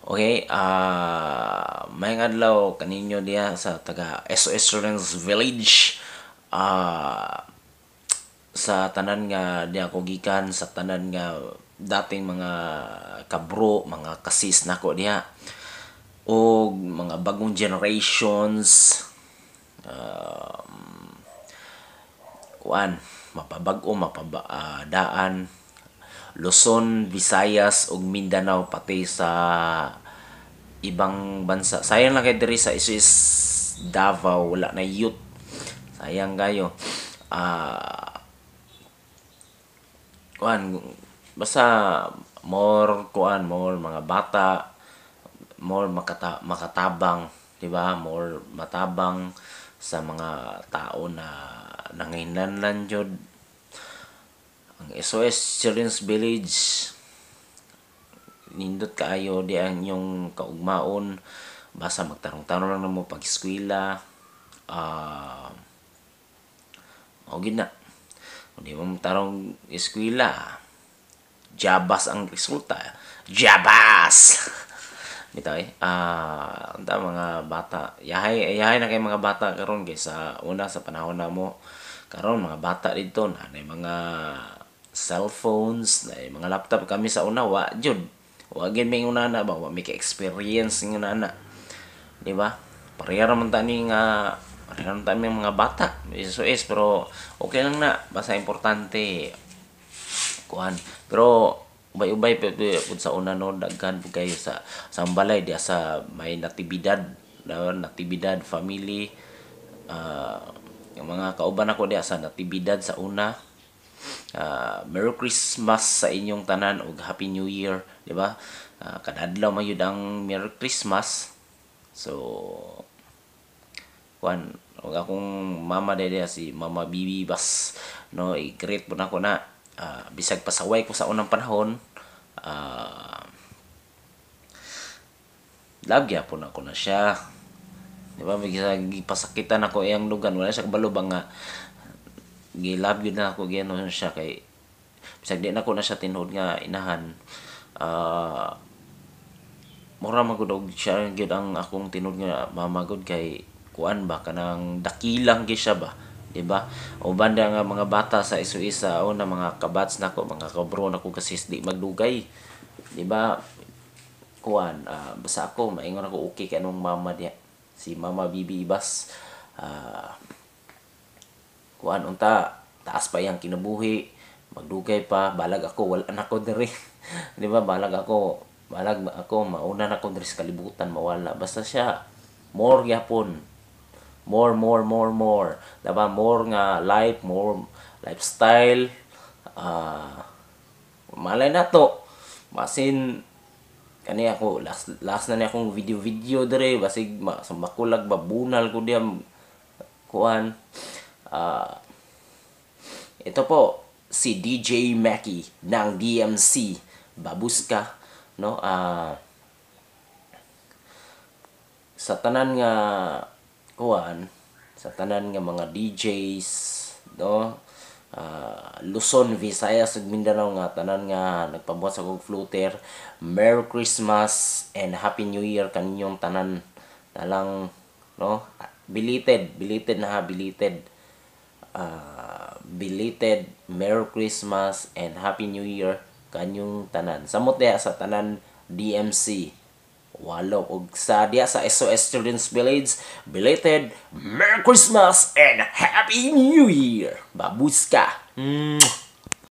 Okay, uh, may adlaw kaninyo diya sa taga SOS Children's Village uh, sa tanan nga diya ko gikan sa tanan nga dating mga kabro, mga kasis nako diya o mga bagong generations um, kuan mapabag-o mapabadaan uh, Luzon, Visayas ug Mindanao pati sa ibang bansa. Sayang lang kay diri sa isis Davao wala na youth. Sayang gayo. Ah kuan basta more kuan more mga bata more makata, makatabang 'di ba more matabang sa mga tao na nanginlanlan jud SOS Children's Village nindot kaayo di ang yung kaugmaon basta magtarong-tarong lang mo pag eskwela uh, o gid na di mo magtarong eskwela jabas ang resulta jabas bitaw eh ah uh, mga bata yahay yahay na kay mga bata karon guys sa una sa panahon na mo karon mga bata dito na mga cellphones, na mga laptop kami sa una, wa, jud. Wagin may una na ba, wa may experience ng una na. Di ba? Parehara man tani nga, parehara man tani mga bata. So is, pero okay lang na, basta importante. Kuhan. Pero, ubay-ubay pud sa una no daghan pud kayo sa sambalay di sa may natibidad na natibidad family uh, yung mga kauban ako diya sa natibidad sa una Uh, Merry Christmas sa inyong tanan ug Happy New Year, di ba? Uh, kadadlaw mayud ang Merry Christmas. So kuan og akong mama dede si Mama Bibi Bas no i-greet po na ko na uh, bisag pasaway ko sa unang panahon uh, lagya po na ko na siya Di ba? Bigisag pasakitan ako iyang lugan. Wala siya ba nga gilab gyud na ako gyano siya kay bisag di na ko na siya tinod nga inahan uh, mura magudog siya gyud ang akong tinod nga mamagod kay kuan ba kanang dakilang gyud siya ba di ba o banda nga mga bata sa isu isa o na mga kabats nako mga kabro nako kasi di magdugay di ba kuan uh, ah, basa ako maingon ako okay kanong mama dia si mama Bibi Ibas uh, kuan unta taas pa yang kinabuhi magdugay pa balag ako wala na ko diri di ba balag ako balag ako mauna na ko diri sa kalibutan mawala basta siya more gyapon more more more more diba more nga life more lifestyle uh, malay na to masin kani ako last last na ni akong video video dire basig ma, makulag babunal ko diyan kuan Uh, ito po, si DJ Mackey ng DMC Babuska no uh, sa tanan nga kuan sa tanan nga mga DJs no uh, Luzon, Visayas ug Mindanao nga tanan nga nagpabuhat sa kog floater Merry Christmas and Happy New Year kaninyong tanan na lang no belated belated na ha belated uh, belated Merry Christmas and Happy New Year kanyong tanan. Samot diya sa tanan DMC. Walo. Og sa diya sa SOS Children's Village, belated Merry Christmas and Happy New Year. Babuska. Mm.